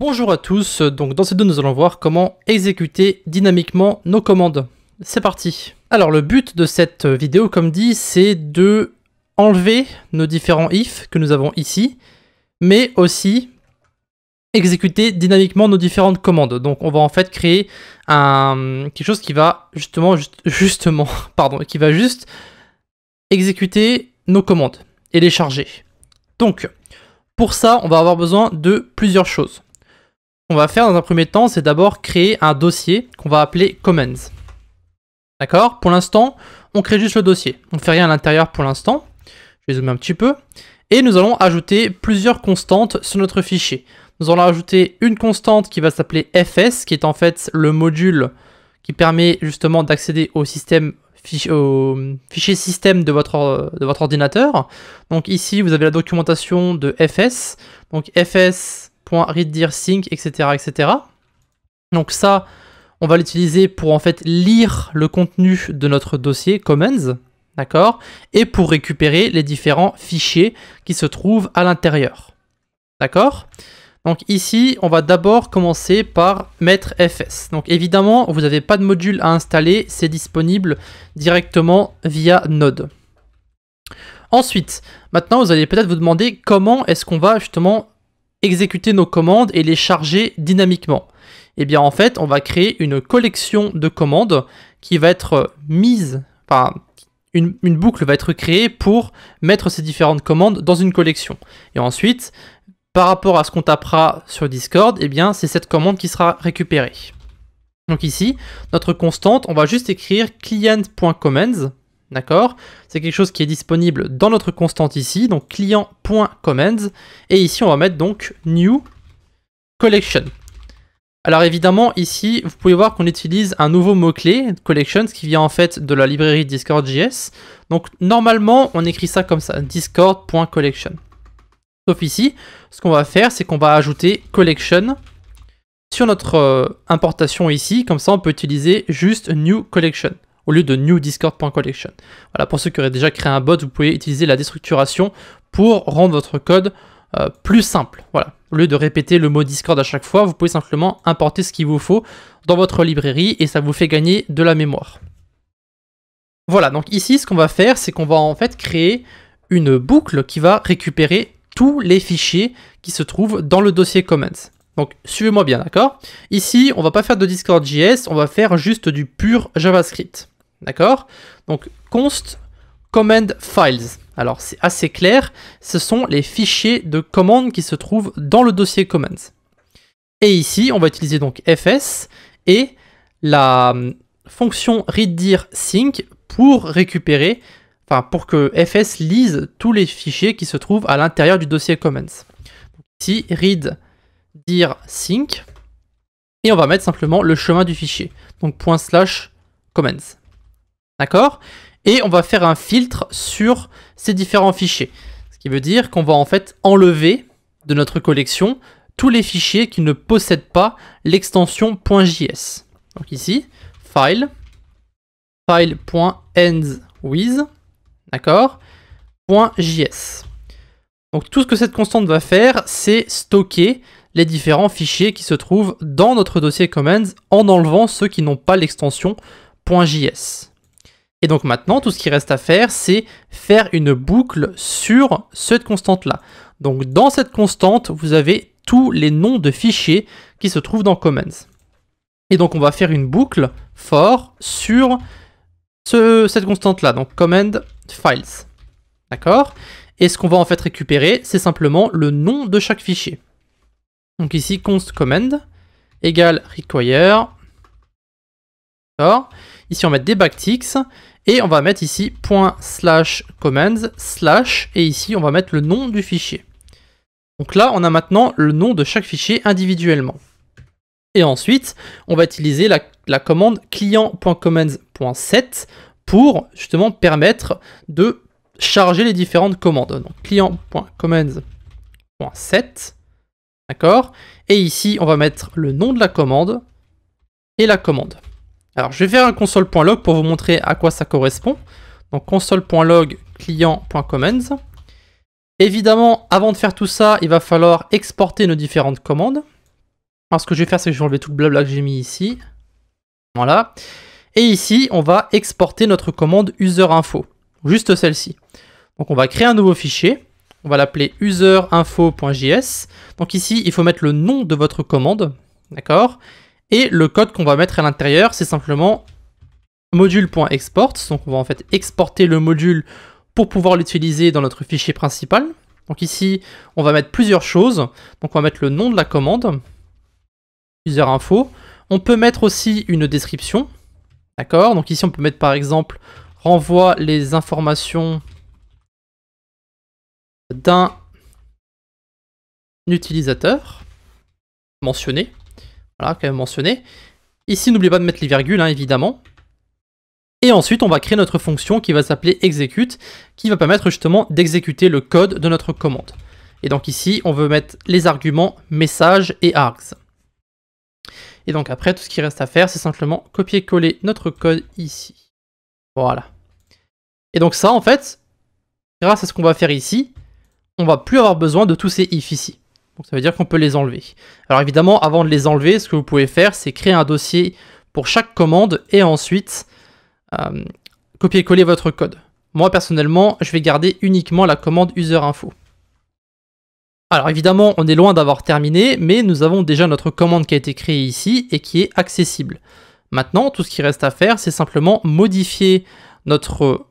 Bonjour à tous, donc dans cette vidéo nous allons voir comment exécuter dynamiquement nos commandes. C'est parti Alors le but de cette vidéo comme dit c'est de enlever nos différents if que nous avons ici, mais aussi exécuter dynamiquement nos différentes commandes. Donc on va en fait créer un, quelque chose qui va justement, justement, pardon, qui va juste exécuter nos commandes et les charger. Donc pour ça on va avoir besoin de plusieurs choses va faire dans un premier temps, c'est d'abord créer un dossier qu'on va appeler Commons. D'accord Pour l'instant, on crée juste le dossier. On fait rien à l'intérieur pour l'instant. Je vais zoomer un petit peu. Et nous allons ajouter plusieurs constantes sur notre fichier. Nous allons ajouter une constante qui va s'appeler fs, qui est en fait le module qui permet justement d'accéder au système fichier système de votre, de votre ordinateur. Donc ici, vous avez la documentation de fs. Donc fs, sync etc., etc. Donc ça, on va l'utiliser pour en fait lire le contenu de notre dossier Commons, d'accord Et pour récupérer les différents fichiers qui se trouvent à l'intérieur, d'accord donc ici, on va d'abord commencer par mettre FS. Donc évidemment, vous n'avez pas de module à installer, c'est disponible directement via Node. Ensuite, maintenant vous allez peut-être vous demander comment est-ce qu'on va justement exécuter nos commandes et les charger dynamiquement et eh bien en fait, on va créer une collection de commandes qui va être euh, mise, enfin une, une, boucle va être créée pour mettre ces différentes commandes dans une collection. Et ensuite, par rapport à ce qu'on tapera sur Discord, et eh bien c'est cette commande qui sera récupérée. Donc ici, notre constante, on va juste écrire client.commands D'accord C'est quelque chose qui est disponible dans notre constante ici, donc client.commands, Et ici, on va mettre donc new collection. Alors évidemment, ici, vous pouvez voir qu'on utilise un nouveau mot-clé, collection, ce qui vient en fait de la librairie Discord.js. Donc normalement, on écrit ça comme ça, discord.collection. Sauf ici, ce qu'on va faire, c'est qu'on va ajouter collection sur notre euh, importation ici. Comme ça, on peut utiliser juste new collection au lieu de new discord.collection. Voilà, pour ceux qui auraient déjà créé un bot, vous pouvez utiliser la déstructuration pour rendre votre code euh, plus simple. Voilà. Au lieu de répéter le mot Discord à chaque fois, vous pouvez simplement importer ce qu'il vous faut dans votre librairie et ça vous fait gagner de la mémoire. Voilà, donc ici, ce qu'on va faire, c'est qu'on va en fait créer une boucle qui va récupérer tous les fichiers qui se trouvent dans le dossier Comments. Donc suivez-moi bien, d'accord Ici, on va pas faire de Discord JS, on va faire juste du pur JavaScript. D'accord Donc const command files. Alors c'est assez clair, ce sont les fichiers de commandes qui se trouvent dans le dossier commands. Et ici, on va utiliser donc fs et la hum, fonction readDir sync pour récupérer, enfin pour que fs lise tous les fichiers qui se trouvent à l'intérieur du dossier commands. Ici, read dire sync, et on va mettre simplement le chemin du fichier, donc point slash comments. D'accord Et on va faire un filtre sur ces différents fichiers, ce qui veut dire qu'on va en fait enlever de notre collection tous les fichiers qui ne possèdent pas l'extension .js. Donc ici, file, with d'accord, .js. Donc tout ce que cette constante va faire, c'est stocker les différents fichiers qui se trouvent dans notre dossier Commands en enlevant ceux qui n'ont pas l'extension .js. Et donc maintenant, tout ce qui reste à faire, c'est faire une boucle sur cette constante-là. Donc dans cette constante, vous avez tous les noms de fichiers qui se trouvent dans commands. Et donc on va faire une boucle for sur cette constante-là, donc command files. D'accord Et ce qu'on va en fait récupérer, c'est simplement le nom de chaque fichier. Donc ici, const command égale require. Ici, on va mettre des backticks. Et on va mettre ici slash commands slash. Et ici, on va mettre le nom du fichier. Donc là, on a maintenant le nom de chaque fichier individuellement. Et ensuite, on va utiliser la, la commande client.commands.set pour justement permettre de charger les différentes commandes. Donc client.commands.set D'accord Et ici, on va mettre le nom de la commande et la commande. Alors, je vais faire un console.log pour vous montrer à quoi ça correspond. Donc, console.log client.commands. Évidemment, avant de faire tout ça, il va falloir exporter nos différentes commandes. Alors, ce que je vais faire, c'est que je vais enlever tout le blabla que j'ai mis ici. Voilà. Et ici, on va exporter notre commande user info. Juste celle-ci. Donc, on va créer un nouveau fichier. On va l'appeler userinfo.js. Donc ici, il faut mettre le nom de votre commande, d'accord Et le code qu'on va mettre à l'intérieur, c'est simplement module.export. Donc on va en fait exporter le module pour pouvoir l'utiliser dans notre fichier principal. Donc ici, on va mettre plusieurs choses. Donc on va mettre le nom de la commande, userinfo. On peut mettre aussi une description, d'accord Donc ici, on peut mettre par exemple renvoie les informations d'un utilisateur mentionné. Voilà, quand même mentionné. Ici, n'oubliez pas de mettre les virgules, hein, évidemment. Et ensuite, on va créer notre fonction qui va s'appeler execute, qui va permettre justement d'exécuter le code de notre commande. Et donc ici, on veut mettre les arguments message et args. Et donc après, tout ce qui reste à faire, c'est simplement copier-coller notre code ici. Voilà. Et donc ça, en fait, grâce à ce qu'on va faire ici, on va plus avoir besoin de tous ces if ici. Donc ça veut dire qu'on peut les enlever. Alors évidemment, avant de les enlever, ce que vous pouvez faire, c'est créer un dossier pour chaque commande et ensuite euh, copier-coller votre code. Moi personnellement, je vais garder uniquement la commande user info. Alors évidemment, on est loin d'avoir terminé, mais nous avons déjà notre commande qui a été créée ici et qui est accessible. Maintenant, tout ce qui reste à faire, c'est simplement modifier notre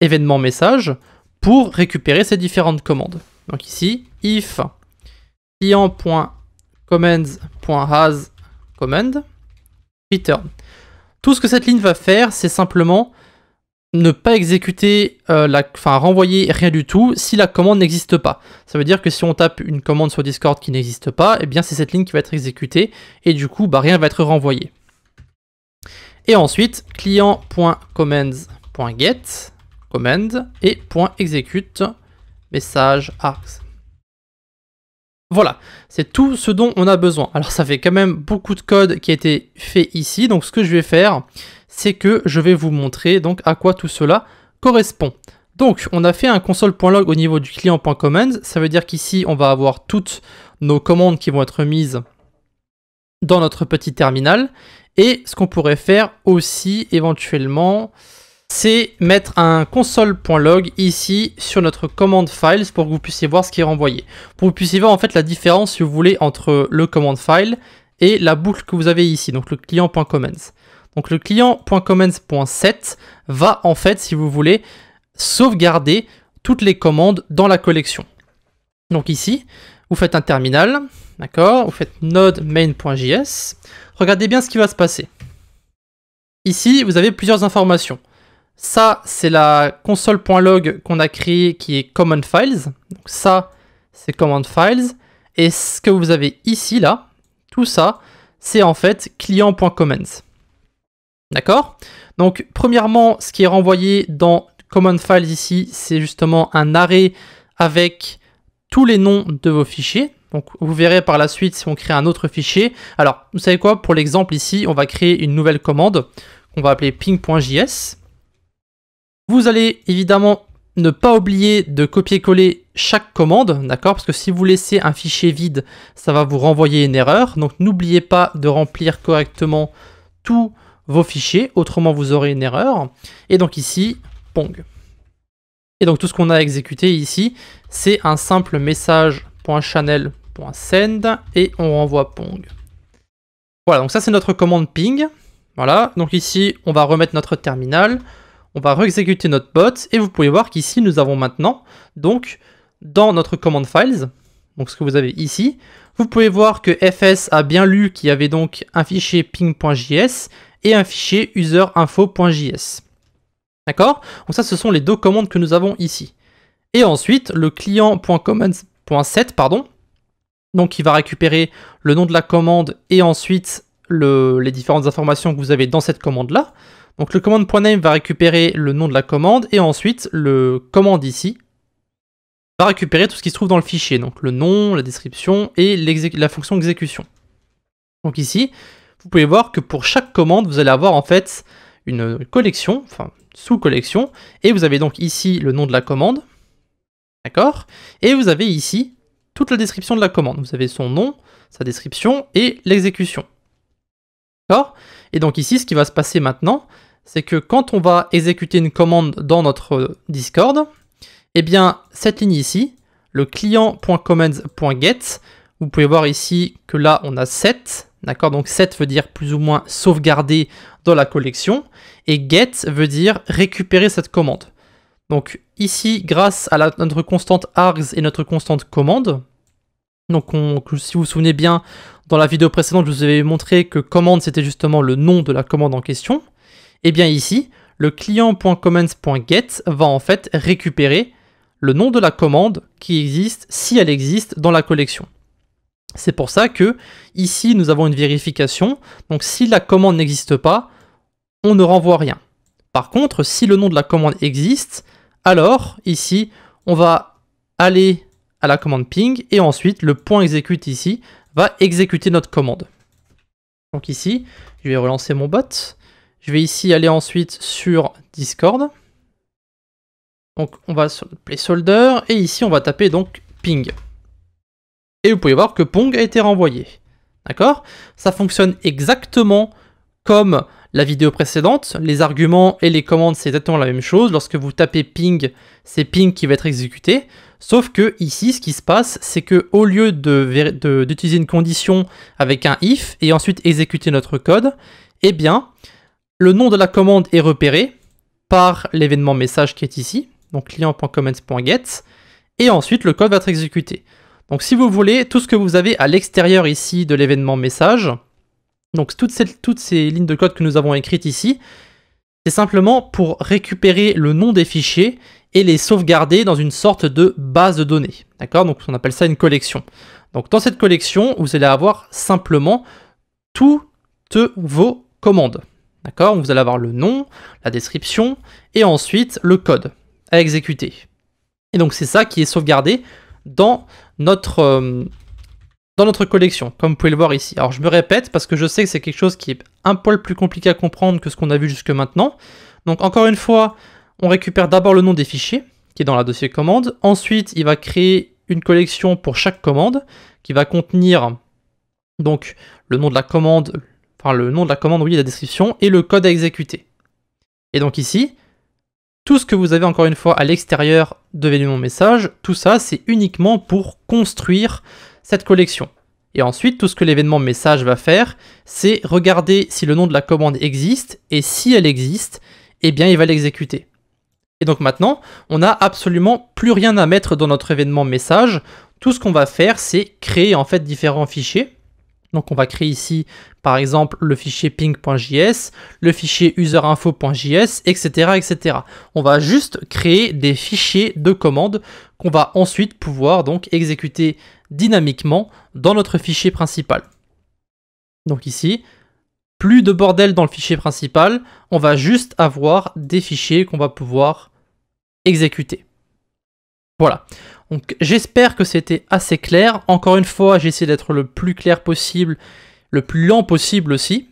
événement message pour récupérer ces différentes commandes. Donc ici, if client.commands.hascommand command return. Tout ce que cette ligne va faire, c'est simplement ne pas exécuter, euh, la, enfin renvoyer rien du tout si la commande n'existe pas. Ça veut dire que si on tape une commande sur Discord qui n'existe pas, eh bien c'est cette ligne qui va être exécutée et du coup bah, rien va être renvoyé. Et ensuite, client.commands.get command et point .execute message arcs Voilà, c'est tout ce dont on a besoin. Alors ça fait quand même beaucoup de code qui a été fait ici. Donc ce que je vais faire, c'est que je vais vous montrer donc à quoi tout cela correspond. Donc on a fait un console.log au niveau du client.command, Ça veut dire qu'ici on va avoir toutes nos commandes qui vont être mises dans notre petit terminal. Et ce qu'on pourrait faire aussi éventuellement, c'est mettre un console.log ici sur notre command files pour que vous puissiez voir ce qui est renvoyé. Pour que vous puissiez voir en fait la différence, si vous voulez, entre le command file et la boucle que vous avez ici, donc le client.commands. Donc le client.commands.set va en fait, si vous voulez, sauvegarder toutes les commandes dans la collection. Donc ici, vous faites un terminal, d'accord Vous faites node main.js. Regardez bien ce qui va se passer. Ici, vous avez plusieurs informations. Ça, c'est la console.log qu'on a créée qui est common files. Donc ça, c'est command files. Et ce que vous avez ici, là, tout ça, c'est en fait client.commands. D'accord Donc, premièrement, ce qui est renvoyé dans command files ici, c'est justement un arrêt avec tous les noms de vos fichiers. Donc, vous verrez par la suite si on crée un autre fichier. Alors, vous savez quoi Pour l'exemple ici, on va créer une nouvelle commande qu'on va appeler ping.js. Vous allez évidemment ne pas oublier de copier-coller chaque commande, d'accord Parce que si vous laissez un fichier vide, ça va vous renvoyer une erreur. Donc n'oubliez pas de remplir correctement tous vos fichiers, autrement vous aurez une erreur. Et donc ici, Pong. Et donc tout ce qu'on a exécuté ici, c'est un simple message.channel.send et on renvoie Pong. Voilà, donc ça c'est notre commande ping. Voilà, donc ici on va remettre notre terminal on va réexécuter notre bot et vous pouvez voir qu'ici nous avons maintenant donc dans notre command files, donc ce que vous avez ici, vous pouvez voir que fs a bien lu qu'il y avait donc un fichier ping.js et un fichier userinfo.js. D'accord Donc ça ce sont les deux commandes que nous avons ici. Et ensuite le client.commands.set, pardon, donc il va récupérer le nom de la commande et ensuite les différentes informations que vous avez dans cette commande là. Donc le commande.name va récupérer le nom de la commande et ensuite le commande ici va récupérer tout ce qui se trouve dans le fichier, donc le nom, la description et la fonction exécution. Donc ici, vous pouvez voir que pour chaque commande, vous allez avoir en fait une collection, enfin sous-collection, et vous avez donc ici le nom de la commande, d'accord Et vous avez ici toute la description de la commande. Vous avez son nom, sa description et l'exécution. D'accord Et donc ici, ce qui va se passer maintenant, c'est que quand on va exécuter une commande dans notre Discord, et eh bien, cette ligne ici, le client.commands.get, vous pouvez voir ici que là, on a 7, d'accord Donc 7 veut dire plus ou moins sauvegarder dans la collection, et get veut dire récupérer cette commande. Donc ici, grâce à notre constante args et notre constante commande, donc si vous vous souvenez bien, dans la vidéo précédente, je vous avais montré que commande, c'était justement le nom de la commande en question. Et eh bien ici, le client.commands.get va en fait récupérer le nom de la commande qui existe, si elle existe, dans la collection. C'est pour ça que ici nous avons une vérification, donc si la commande n'existe pas, on ne renvoie rien. Par contre, si le nom de la commande existe, alors ici on va aller à la commande ping et ensuite le point exécute ici va exécuter notre commande. Donc ici, je vais relancer mon bot. Je vais ici aller ensuite sur Discord. Donc on va sur le placeholder et ici on va taper donc ping. Et vous pouvez voir que pong a été renvoyé. D'accord Ça fonctionne exactement comme la vidéo précédente. Les arguments et les commandes c'est exactement la même chose. Lorsque vous tapez ping, c'est ping qui va être exécuté. Sauf que ici ce qui se passe c'est que au lieu d'utiliser une condition avec un if et ensuite exécuter notre code, eh bien le nom de la commande est repéré par l'événement message qui est ici, donc client.commands.get, et ensuite le code va être exécuté. Donc si vous voulez, tout ce que vous avez à l'extérieur ici de l'événement message, donc toutes ces, toutes ces lignes de code que nous avons écrites ici, c'est simplement pour récupérer le nom des fichiers et les sauvegarder dans une sorte de base de données. D'accord Donc on appelle ça une collection. Donc dans cette collection, vous allez avoir simplement toutes vos commandes. D'accord Vous allez avoir le nom, la description, et ensuite le code à exécuter. Et donc c'est ça qui est sauvegardé dans notre, euh, dans notre collection, comme vous pouvez le voir ici. Alors je me répète parce que je sais que c'est quelque chose qui est un poil plus compliqué à comprendre que ce qu'on a vu jusque maintenant. Donc encore une fois, on récupère d'abord le nom des fichiers, qui est dans la dossier commande. Ensuite, il va créer une collection pour chaque commande, qui va contenir donc le nom de la commande, enfin le nom de la commande, oui, la description, et le code à exécuter. Et donc ici, tout ce que vous avez encore une fois à l'extérieur de l'événement message, tout ça c'est uniquement pour construire cette collection. Et ensuite, tout ce que l'événement message va faire, c'est regarder si le nom de la commande existe, et si elle existe, eh bien il va l'exécuter. Et donc maintenant, on n'a absolument plus rien à mettre dans notre événement message. Tout ce qu'on va faire, c'est créer en fait différents fichiers. Donc on va créer ici par exemple le fichier ping.js, le fichier userinfo.js, etc., On va juste créer des fichiers de commandes qu'on va ensuite pouvoir donc exécuter dynamiquement dans notre fichier principal. Donc ici, plus de bordel dans le fichier principal, on va juste avoir des fichiers qu'on va pouvoir exécuter. Voilà. Donc j'espère que c'était assez clair. Encore une fois, j'essaie d'être le plus clair possible, le plus lent possible aussi.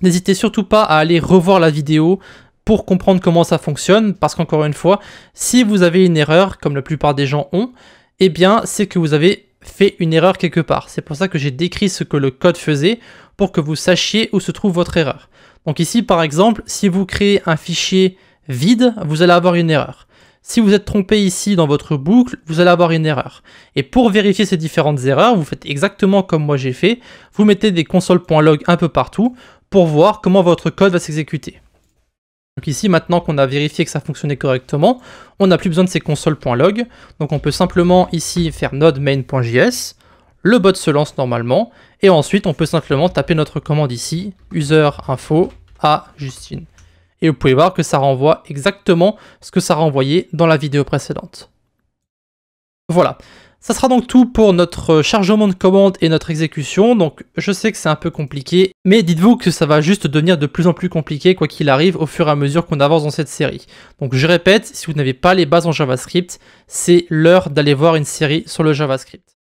N'hésitez surtout pas à aller revoir la vidéo pour comprendre comment ça fonctionne, parce qu'encore une fois, si vous avez une erreur, comme la plupart des gens ont, eh bien c'est que vous avez fait une erreur quelque part. C'est pour ça que j'ai décrit ce que le code faisait, pour que vous sachiez où se trouve votre erreur. Donc ici, par exemple, si vous créez un fichier vide, vous allez avoir une erreur. Si vous êtes trompé ici dans votre boucle, vous allez avoir une erreur. Et pour vérifier ces différentes erreurs, vous faites exactement comme moi j'ai fait. Vous mettez des console.log un peu partout pour voir comment votre code va s'exécuter. Donc ici, maintenant qu'on a vérifié que ça fonctionnait correctement, on n'a plus besoin de ces console.log. Donc on peut simplement ici faire node main.js, le bot se lance normalement, et ensuite on peut simplement taper notre commande ici, user info à Justine et vous pouvez voir que ça renvoie exactement ce que ça renvoyait dans la vidéo précédente. Voilà. Ça sera donc tout pour notre chargement de commande et notre exécution, donc je sais que c'est un peu compliqué, mais dites-vous que ça va juste devenir de plus en plus compliqué quoi qu'il arrive au fur et à mesure qu'on avance dans cette série. Donc je répète, si vous n'avez pas les bases en JavaScript, c'est l'heure d'aller voir une série sur le JavaScript.